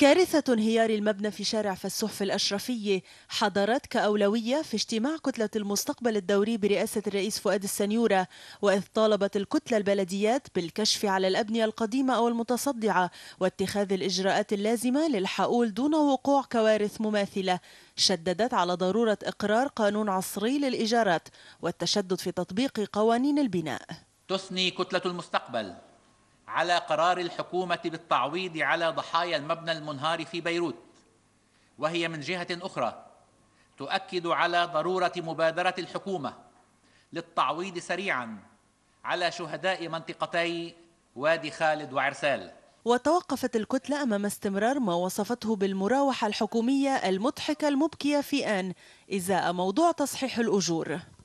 كارثة انهيار المبنى في شارع في الأشرفية حضرت كأولوية في اجتماع كتلة المستقبل الدوري برئاسة الرئيس فؤاد السنيورة وإذ طالبت الكتلة البلديات بالكشف على الأبنية القديمة أو المتصدعة واتخاذ الإجراءات اللازمة للحقول دون وقوع كوارث مماثلة شددت على ضرورة إقرار قانون عصري للإيجارات والتشدد في تطبيق قوانين البناء تثني كتلة المستقبل على قرار الحكومة بالتعويض على ضحايا المبنى المنهار في بيروت وهي من جهة أخرى تؤكد على ضرورة مبادرة الحكومة للتعويض سريعا على شهداء منطقتي وادي خالد وعرسال وتوقفت الكتلة أمام استمرار ما وصفته بالمراوحة الحكومية المضحكة المبكية في آن إزاء موضوع تصحيح الأجور